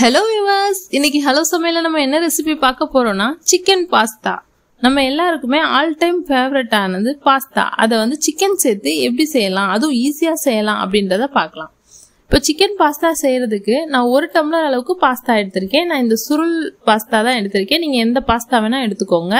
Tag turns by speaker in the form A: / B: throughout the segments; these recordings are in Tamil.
A: ஹலோ விவாஸ் இன்னைக்கு ஹலோ சமையல நம்ம என்ன ரெசிபி பார்க்க போறோம்னா சிக்கன் பாஸ்தா நம்ம எல்லாருக்குமே ஆல் டைம் ஃபேவரட் ஆனது பாஸ்தா அதை வந்து சிக்கன் சேர்த்து எப்படி செய்யலாம் அதுவும் ஈஸியாக செய்யலாம் அப்படின்றத பார்க்கலாம் இப்போ சிக்கன் பாஸ்தா செய்யறதுக்கு நான் ஒரு டம்ளர் அளவுக்கு பாஸ்தா எடுத்திருக்கேன் நான் இந்த சுருள் பாஸ்தா தான் எடுத்திருக்கேன் நீங்கள் எந்த பாஸ்தா வேணால் எடுத்துக்கோங்க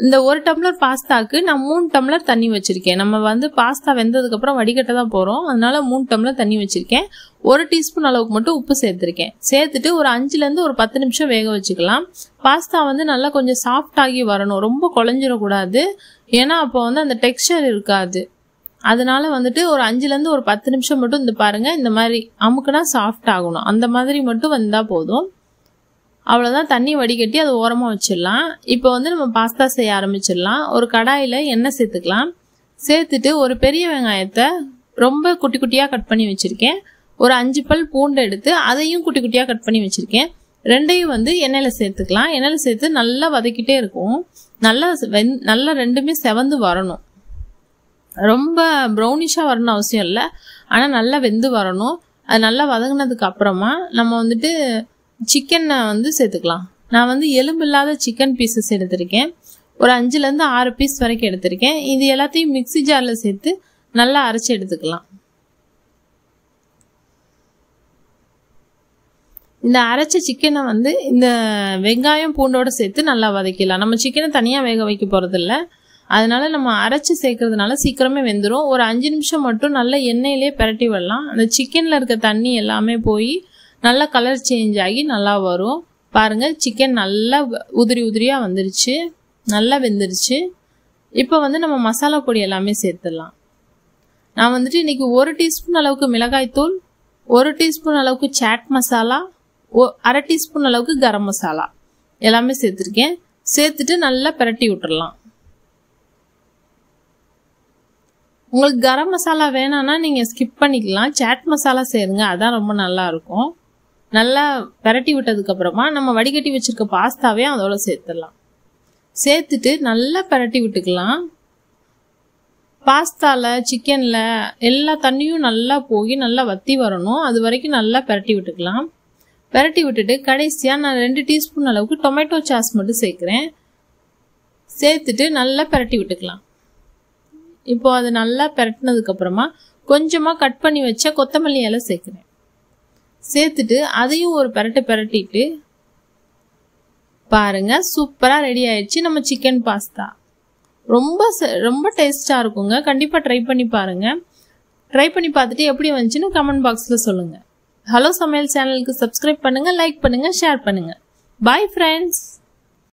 A: இந்த ஒரு டம்ளர் பாஸ்தாக்கு நான் மூணு டம்ளர் தண்ணி வச்சுருக்கேன் நம்ம வந்து பாஸ்தா வெந்ததுக்கப்புறம் வடிகட்ட தான் போகிறோம் அதனால மூணு டம்ளர் தண்ணி வச்சுருக்கேன் ஒரு டீஸ்பூன் அளவுக்கு மட்டும் உப்பு சேர்த்துருக்கேன் சேர்த்துட்டு ஒரு அஞ்சுலேருந்து ஒரு பத்து நிமிஷம் வேக வச்சுக்கலாம் பாஸ்தா வந்து நல்லா கொஞ்சம் ஆகி வரணும் ரொம்ப குழஞ்சிடக்கூடாது ஏன்னா அப்போ வந்து அந்த டெக்ஸ்டர் இருக்காது அதனால வந்துட்டு ஒரு அஞ்சுலேருந்து ஒரு பத்து நிமிஷம் மட்டும் இந்த பாருங்கள் இந்த மாதிரி அமுக்குனா சாஃப்ட் ஆகணும் அந்த மாதிரி மட்டும் வந்தால் போதும் அவ்வளோதான் தண்ணி வடிகட்டி அது ஓரமாக வச்சிடலாம் இப்போ வந்து நம்ம பாஸ்தா செய்ய ஆரம்பிச்சிடலாம் ஒரு கடாயில் எண்ணெய் சேர்த்துக்கலாம் சேர்த்துட்டு ஒரு பெரிய வெங்காயத்தை ரொம்ப குட்டி குட்டியாக கட் பண்ணி வச்சுருக்கேன் ஒரு அஞ்சு பல் பூண்டை எடுத்து அதையும் குட்டி குட்டியாக கட் பண்ணி வச்சுருக்கேன் ரெண்டையும் வந்து எண்ணெயில் சேர்த்துக்கலாம் எண்ணெயில் சேர்த்து நல்லா வதக்கிட்டே இருக்கும் நல்லா வெந் நல்லா ரெண்டுமே செவந்து வரணும் ரொம்ப ப்ரௌனிஷாக வரணும் அவசியம் இல்லை ஆனால் நல்லா வெந்து வரணும் அது நல்லா வதங்கினதுக்கு அப்புறமா நம்ம வந்துட்டு சிக்கனை வந்து சேர்த்துக்கலாம் நான் வந்து எலும்பு இல்லாத சிக்கன் பீசஸ் எடுத்திருக்கேன் ஒரு அஞ்சுலேருந்து ஆறு பீஸ் வரைக்கும் எடுத்திருக்கேன் இது எல்லாத்தையும் மிக்சி ஜாரில் சேர்த்து நல்லா அரைச்சி எடுத்துக்கலாம் இந்த அரைச்ச சிக்கனை வந்து இந்த வெங்காயம் பூண்டோடு சேர்த்து நல்லா வதக்கிடலாம் நம்ம சிக்கனை தனியாக வேக வைக்க போகிறதில்ல அதனால நம்ம அரைச்சி சேர்க்கறதுனால சீக்கிரமே வெந்துடும் ஒரு அஞ்சு நிமிஷம் மட்டும் நல்லா எண்ணெயிலே பரட்டி விடலாம் அந்த சிக்கனில் இருக்க தண்ணி எல்லாமே போய் நல்லா கலர் சேஞ்ச் ஆகி நல்லா வரும் பாருங்கள் சிக்கன் நல்லா உதிரி உதிரியாக வந்துருச்சு நல்லா வெந்துருச்சு இப்போ வந்து நம்ம மசாலா பொடி எல்லாமே சேர்த்துடலாம் நான் வந்துட்டு இன்றைக்கி ஒரு டீஸ்பூன் அளவுக்கு மிளகாய்த்தூள் ஒரு டீஸ்பூன் அளவுக்கு சாட் மசாலா ஓ அரை டீஸ்பூன் அளவுக்கு கரம் மசாலா எல்லாமே சேர்த்துருக்கேன் சேர்த்துட்டு நல்லா பிரட்டி விட்டுடலாம் உங்களுக்கு கரம் மசாலா வேணான்னா நீங்கள் ஸ்கிப் பண்ணிக்கலாம் சாட் மசாலா சேருங்க அதான் ரொம்ப நல்லாயிருக்கும் நல்லா பரட்டி விட்டதுக்கு அப்புறமா நம்ம வடிகட்டி வச்சிருக்க பாஸ்தாவே அதோட சேர்த்துடலாம் சேர்த்துட்டு நல்லா பரட்டி விட்டுக்கலாம் பாஸ்தாவில் சிக்கனில் எல்லா தண்ணியும் நல்லா போய் நல்லா வத்தி வரணும் அது வரைக்கும் நல்லா பரட்டி விட்டுக்கலாம் பரட்டி விட்டுட்டு கடைசியாக நான் ரெண்டு டீஸ்பூன் அளவுக்கு டொமேட்டோ சாஸ் மட்டும் சேர்க்குறேன் சேர்த்துட்டு நல்லா பரட்டி விட்டுக்கலாம் இப்போ அது நல்லா பரட்டினதுக்கப்புறமா கொஞ்சமாக கட் பண்ணி வச்ச கொத்தமல்லி இலை சேர்க்குறேன் சேர்த்துட்டு அதையும் ஒரு பரட்டை பரட்டிட்டு பாருங்க சூப்பராக ரெடி ஆயிடுச்சு நம்ம சிக்கன் பாஸ்தா ரொம்ப ரொம்ப டேஸ்ட்டாக இருக்குங்க கண்டிப்பாக ட்ரை பண்ணி பாருங்கள் ட்ரை பண்ணி பார்த்துட்டு எப்படி வந்துச்சுன்னு கமெண்ட் பாக்ஸில் சொல்லுங்கள் ஹலோ சமையல் சேனலுக்கு சப்ஸ்கிரைப் பண்ணுங்கள் லைக் பண்ணுங்கள் ஷேர் பண்ணுங்கள் பாய் ஃப்ரெண்ட்ஸ்